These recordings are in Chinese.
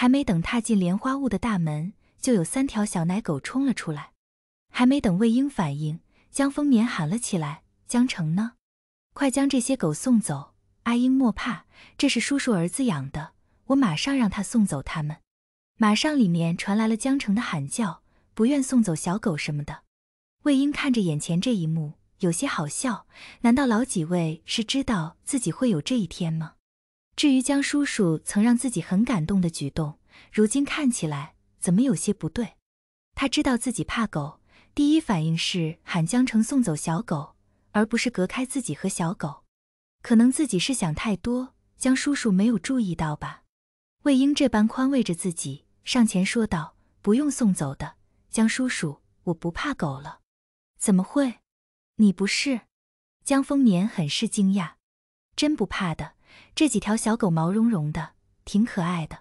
还没等踏进莲花坞的大门，就有三条小奶狗冲了出来。还没等魏婴反应，江丰年喊了起来：“江城呢？快将这些狗送走！”阿英莫怕，这是叔叔儿子养的，我马上让他送走他们。马上里面传来了江城的喊叫：“不愿送走小狗什么的。”魏婴看着眼前这一幕，有些好笑。难道老几位是知道自己会有这一天吗？至于江叔叔曾让自己很感动的举动，如今看起来怎么有些不对？他知道自己怕狗，第一反应是喊江城送走小狗，而不是隔开自己和小狗。可能自己是想太多，江叔叔没有注意到吧？魏婴这般宽慰着自己，上前说道：“不用送走的，江叔叔，我不怕狗了。”怎么会？你不是？江丰年很是惊讶，真不怕的。这几条小狗毛茸茸的，挺可爱的。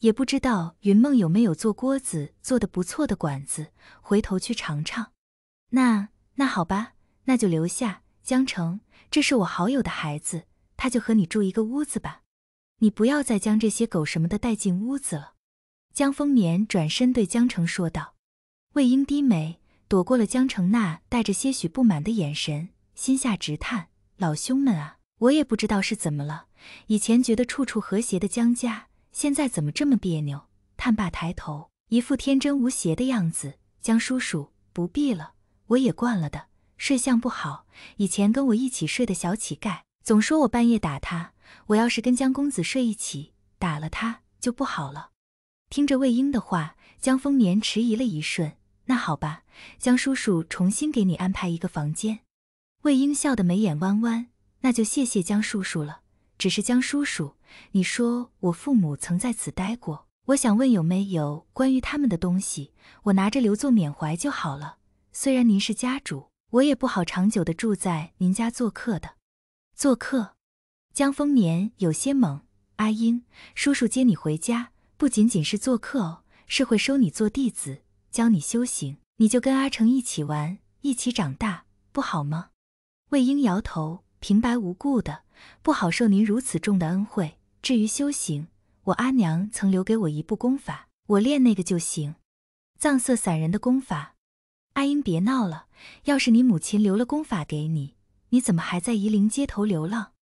也不知道云梦有没有做锅子做的不错的馆子，回头去尝尝。那那好吧，那就留下江城，这是我好友的孩子，他就和你住一个屋子吧。你不要再将这些狗什么的带进屋子了。江丰年转身对江城说道。魏婴低眉，躲过了江城那带着些许不满的眼神，心下直叹：老兄们啊！我也不知道是怎么了，以前觉得处处和谐的江家，现在怎么这么别扭？探爸抬头，一副天真无邪的样子。江叔叔，不必了，我也惯了的。睡相不好，以前跟我一起睡的小乞丐，总说我半夜打他。我要是跟江公子睡一起，打了他就不好了。听着魏婴的话，江丰年迟疑了一瞬。那好吧，江叔叔重新给你安排一个房间。魏婴笑得眉眼弯弯。那就谢谢江叔叔了。只是江叔叔，你说我父母曾在此待过，我想问有没有关于他们的东西，我拿着留作缅怀就好了。虽然您是家主，我也不好长久的住在您家做客的。做客？江丰年有些懵。阿英，叔叔接你回家，不仅仅是做客哦，是会收你做弟子，教你修行。你就跟阿成一起玩，一起长大，不好吗？魏英摇头。平白无故的不好受，您如此重的恩惠。至于修行，我阿娘曾留给我一部功法，我练那个就行。藏色散人的功法。阿英，别闹了。要是你母亲留了功法给你，你怎么还在夷陵街头流浪？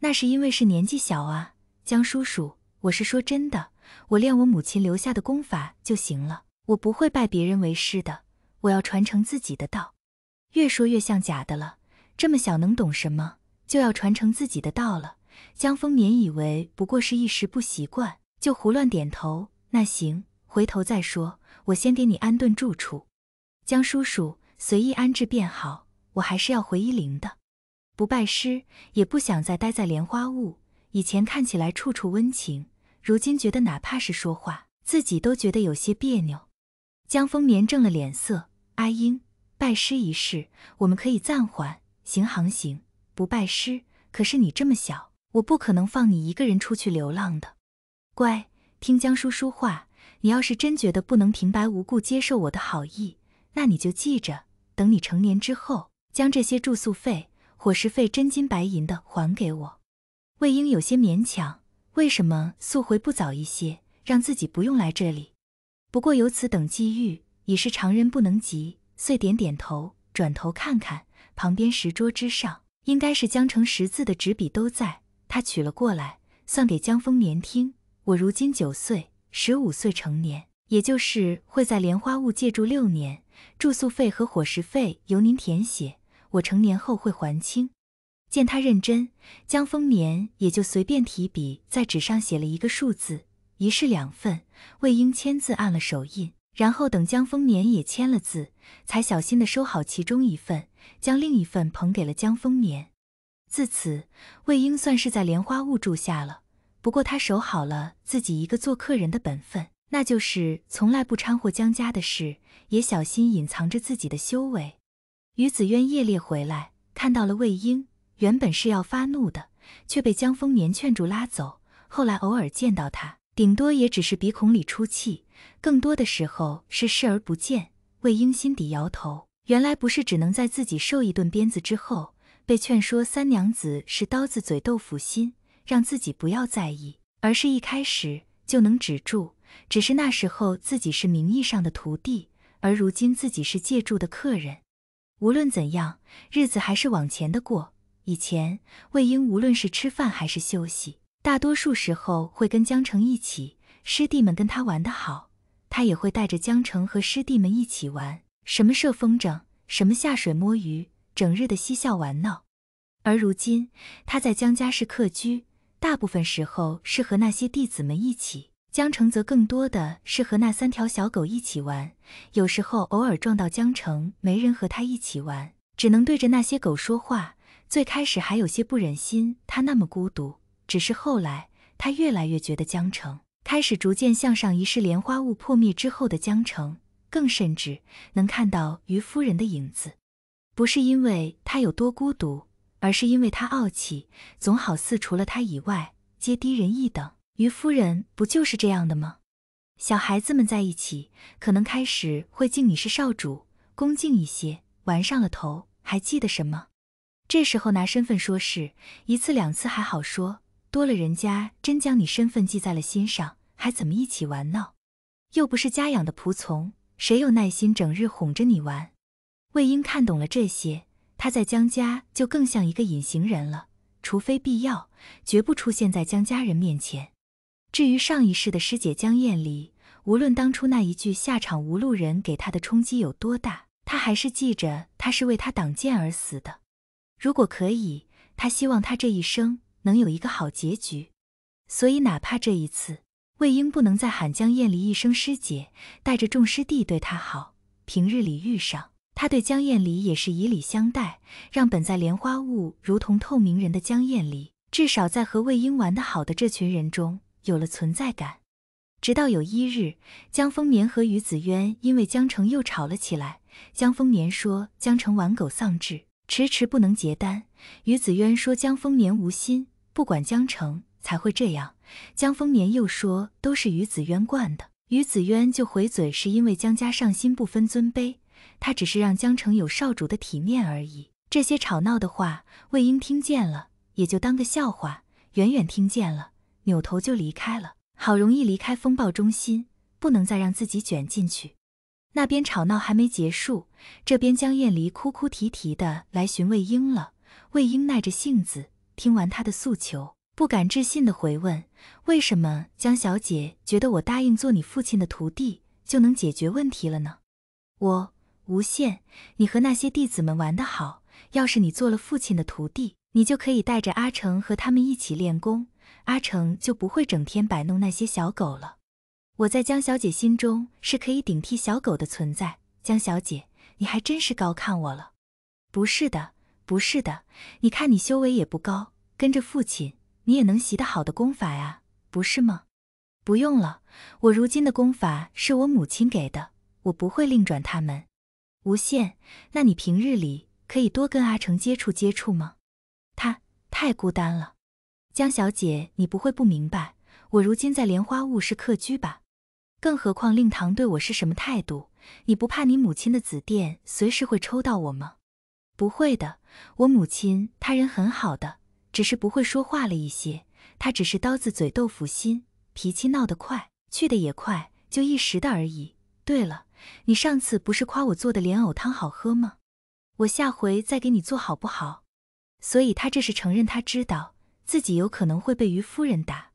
那是因为是年纪小啊。江叔叔，我是说真的，我练我母亲留下的功法就行了，我不会拜别人为师的，我要传承自己的道。越说越像假的了。这么小能懂什么？就要传承自己的道了。江丰年以为不过是一时不习惯，就胡乱点头。那行，回头再说。我先给你安顿住处。江叔叔随意安置便好。我还是要回伊林的，不拜师，也不想再待在莲花坞。以前看起来处处温情，如今觉得哪怕是说话，自己都觉得有些别扭。江丰年正了脸色。阿英，拜师一事，我们可以暂缓。行行行，不拜师。可是你这么小，我不可能放你一个人出去流浪的。乖，听江叔叔话。你要是真觉得不能平白无故接受我的好意，那你就记着，等你成年之后，将这些住宿费、伙食费，真金白银的还给我。魏婴有些勉强。为什么速回不早一些，让自己不用来这里？不过有此等机遇，已是常人不能及，遂点点头，转头看看。旁边石桌之上，应该是江城识字的纸笔都在，他取了过来，算给江丰年听。我如今九岁，十五岁成年，也就是会在莲花坞借住六年，住宿费和伙食费由您填写，我成年后会还清。见他认真，江丰年也就随便提笔在纸上写了一个数字，一式两份，魏婴签字按了手印。然后等江丰年也签了字，才小心地收好其中一份，将另一份捧给了江丰年。自此，魏婴算是在莲花坞住下了。不过他守好了自己一个做客人的本分，那就是从来不掺和江家的事，也小心隐藏着自己的修为。于子渊夜猎回来，看到了魏婴，原本是要发怒的，却被江丰年劝住，拉走。后来偶尔见到他，顶多也只是鼻孔里出气。更多的时候是视而不见。魏婴心底摇头，原来不是只能在自己受一顿鞭子之后被劝说三娘子是刀子嘴豆腐心，让自己不要在意，而是一开始就能止住。只是那时候自己是名义上的徒弟，而如今自己是借住的客人。无论怎样，日子还是往前的过。以前魏婴无论是吃饭还是休息，大多数时候会跟江城一起。师弟们跟他玩得好，他也会带着江城和师弟们一起玩，什么射风筝，什么下水摸鱼，整日的嬉笑玩闹。而如今他在江家是客居，大部分时候是和那些弟子们一起，江城则更多的是和那三条小狗一起玩。有时候偶尔撞到江城，没人和他一起玩，只能对着那些狗说话。最开始还有些不忍心他那么孤独，只是后来他越来越觉得江城。开始逐渐向上移视莲花坞破灭之后的江城，更甚至能看到于夫人的影子。不是因为她有多孤独，而是因为她傲气，总好似除了她以外，皆低人一等。于夫人不就是这样的吗？小孩子们在一起，可能开始会敬你是少主，恭敬一些；玩上了头，还记得什么？这时候拿身份说事，一次两次还好说，多了人家真将你身份记在了心上。还怎么一起玩闹？又不是家养的仆从，谁有耐心整日哄着你玩？魏婴看懂了这些，他在江家就更像一个隐形人了，除非必要，绝不出现在江家人面前。至于上一世的师姐江艳离，无论当初那一句“下场无路人”给她的冲击有多大，她还是记着他是为她挡剑而死的。如果可以，她希望他这一生能有一个好结局。所以，哪怕这一次。魏婴不能再喊江燕离一声师姐，带着众师弟对她好。平日里遇上她，对江燕离也是以礼相待，让本在莲花坞如同透明人的江燕离，至少在和魏婴玩得好的这群人中有了存在感。直到有一日，江丰年和于子渊因为江澄又吵了起来。江丰年说江澄玩狗丧志，迟迟不能结丹。于子渊说江丰年无心，不管江澄。才会这样，江丰年又说都是于子渊惯的，于子渊就回嘴是因为江家上心不分尊卑，他只是让江城有少主的体面而已。这些吵闹的话，魏婴听见了也就当个笑话，远远听见了，扭头就离开了。好容易离开风暴中心，不能再让自己卷进去。那边吵闹还没结束，这边江燕离哭哭啼啼的来寻魏婴了。魏婴耐着性子听完他的诉求。不敢置信的回问：“为什么江小姐觉得我答应做你父亲的徒弟就能解决问题了呢？”我无限，你和那些弟子们玩得好。要是你做了父亲的徒弟，你就可以带着阿成和他们一起练功，阿成就不会整天摆弄那些小狗了。我在江小姐心中是可以顶替小狗的存在。江小姐，你还真是高看我了。不是的，不是的，你看你修为也不高，跟着父亲。你也能习得好的功法呀，不是吗？不用了，我如今的功法是我母亲给的，我不会另转他们。无限，那你平日里可以多跟阿成接触接触吗？他太孤单了。江小姐，你不会不明白，我如今在莲花坞是客居吧？更何况令堂对我是什么态度？你不怕你母亲的紫电随时会抽到我吗？不会的，我母亲她人很好的。只是不会说话了一些，他只是刀子嘴豆腐心，脾气闹得快，去的也快，就一时的而已。对了，你上次不是夸我做的莲藕汤好喝吗？我下回再给你做好不好？所以他这是承认他知道自己有可能会被于夫人打。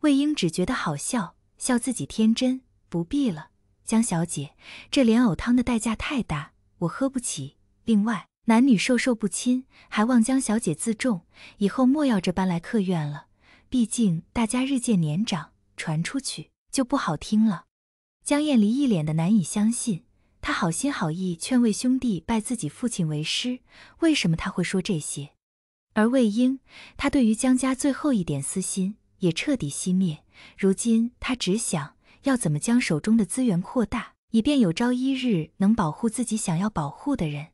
魏婴只觉得好笑，笑自己天真。不必了，江小姐，这莲藕汤的代价太大，我喝不起。另外。男女授受不亲，还望江小姐自重，以后莫要这般来客院了。毕竟大家日渐年长，传出去就不好听了。江艳离一脸的难以相信，他好心好意劝魏兄弟拜自己父亲为师，为什么他会说这些？而魏婴，他对于江家最后一点私心也彻底熄灭。如今他只想要怎么将手中的资源扩大，以便有朝一日能保护自己想要保护的人。